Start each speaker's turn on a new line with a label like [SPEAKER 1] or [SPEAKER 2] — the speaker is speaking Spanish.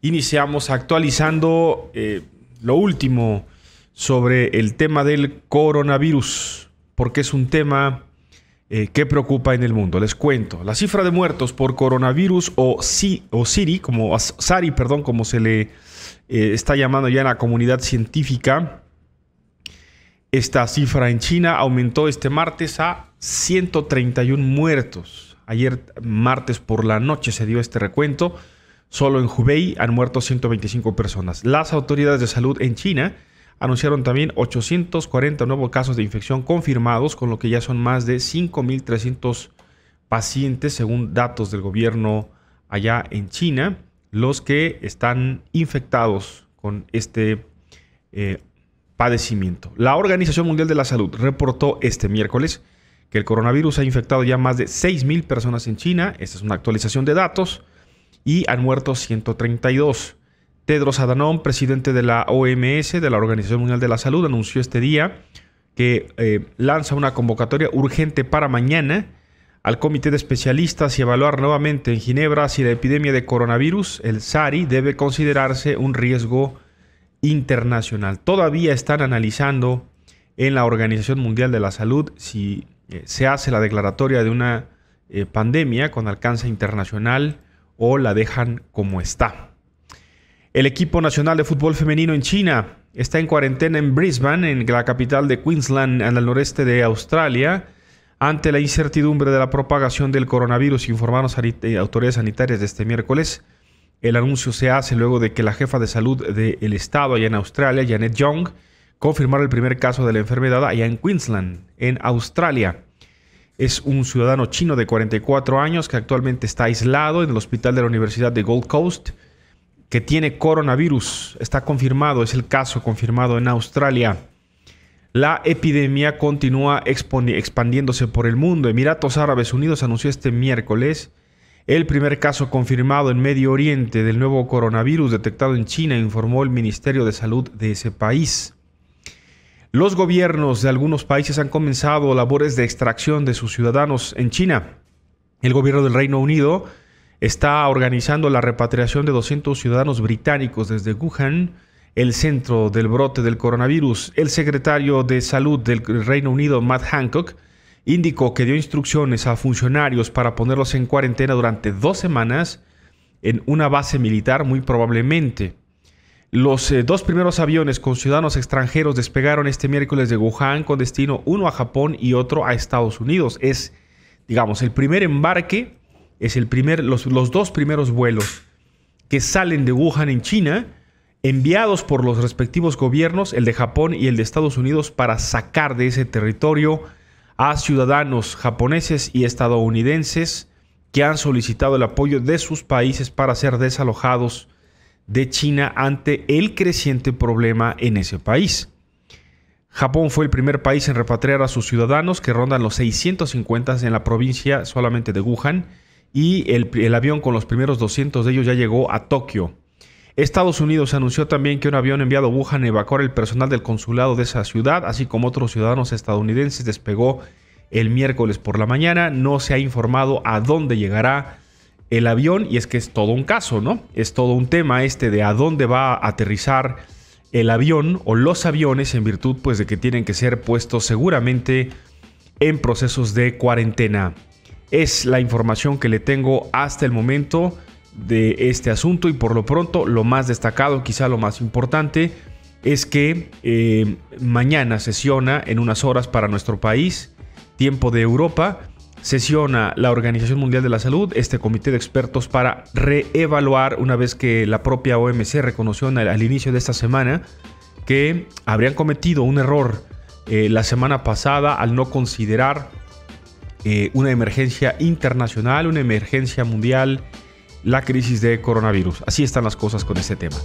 [SPEAKER 1] iniciamos actualizando eh, lo último sobre el tema del coronavirus, porque es un tema eh, que preocupa en el mundo. Les cuento, la cifra de muertos por coronavirus o, si, o Siri, como Sari, perdón, como se le eh, está llamando ya en la comunidad científica, esta cifra en China aumentó este martes a 131 muertos. Ayer martes por la noche se dio este recuento. Solo en Hubei han muerto 125 personas. Las autoridades de salud en China anunciaron también 840 nuevos casos de infección confirmados, con lo que ya son más de 5.300 pacientes, según datos del gobierno allá en China, los que están infectados con este eh, padecimiento. La Organización Mundial de la Salud reportó este miércoles que el coronavirus ha infectado ya más de 6.000 personas en China. Esta es una actualización de datos y han muerto 132. Tedros Adhanom, presidente de la OMS, de la Organización Mundial de la Salud, anunció este día que eh, lanza una convocatoria urgente para mañana al comité de especialistas y evaluar nuevamente en Ginebra si la epidemia de coronavirus, el SARI, debe considerarse un riesgo internacional. Todavía están analizando en la Organización Mundial de la Salud si eh, se hace la declaratoria de una eh, pandemia con alcance internacional o la dejan como está. El equipo nacional de fútbol femenino en China está en cuarentena en Brisbane, en la capital de Queensland, en el noreste de Australia, ante la incertidumbre de la propagación del coronavirus, informaron eh, autoridades sanitarias de este miércoles. El anuncio se hace luego de que la jefa de salud del estado allá en Australia, Janet Young, confirmara el primer caso de la enfermedad allá en Queensland, en Australia. Es un ciudadano chino de 44 años que actualmente está aislado en el hospital de la Universidad de Gold Coast, que tiene coronavirus. Está confirmado, es el caso confirmado en Australia. La epidemia continúa expandiéndose por el mundo. Emiratos Árabes Unidos anunció este miércoles el primer caso confirmado en Medio Oriente del nuevo coronavirus detectado en China, informó el Ministerio de Salud de ese país. Los gobiernos de algunos países han comenzado labores de extracción de sus ciudadanos en China. El gobierno del Reino Unido está organizando la repatriación de 200 ciudadanos británicos desde Wuhan, el centro del brote del coronavirus. El secretario de Salud del Reino Unido, Matt Hancock, indicó que dio instrucciones a funcionarios para ponerlos en cuarentena durante dos semanas en una base militar muy probablemente. Los eh, dos primeros aviones con ciudadanos extranjeros despegaron este miércoles de Wuhan con destino uno a Japón y otro a Estados Unidos. Es, digamos, el primer embarque, es el primer, los, los dos primeros vuelos que salen de Wuhan en China, enviados por los respectivos gobiernos, el de Japón y el de Estados Unidos, para sacar de ese territorio a ciudadanos japoneses y estadounidenses que han solicitado el apoyo de sus países para ser desalojados de China ante el creciente problema en ese país. Japón fue el primer país en repatriar a sus ciudadanos, que rondan los 650 en la provincia solamente de Wuhan, y el, avión con los primeros 200 de ellos ya llegó a Tokio. Estados Unidos anunció también que un avión enviado a Wuhan evacuó el personal del consulado de esa ciudad, así como otros ciudadanos estadounidenses, despegó el miércoles por la mañana. No se ha informado a dónde llegará el avión y es que es todo un caso, ¿no? Es todo un tema este de a dónde va a aterrizar el avión o los aviones en virtud pues de que tienen que ser puestos seguramente en procesos de cuarentena. Es la información que le tengo hasta el momento de este asunto y por lo pronto lo más destacado, quizá lo más importante, es que eh, mañana sesiona en unas horas para nuestro país, tiempo de Europa, Sesiona la Organización Mundial de la Salud, este comité de expertos, para reevaluar una vez que la propia OMC reconoció al, inicio de esta semana que habrían cometido un error eh, la semana pasada al no considerar eh, una emergencia internacional, una emergencia mundial, la crisis de coronavirus. Así están las cosas con este tema.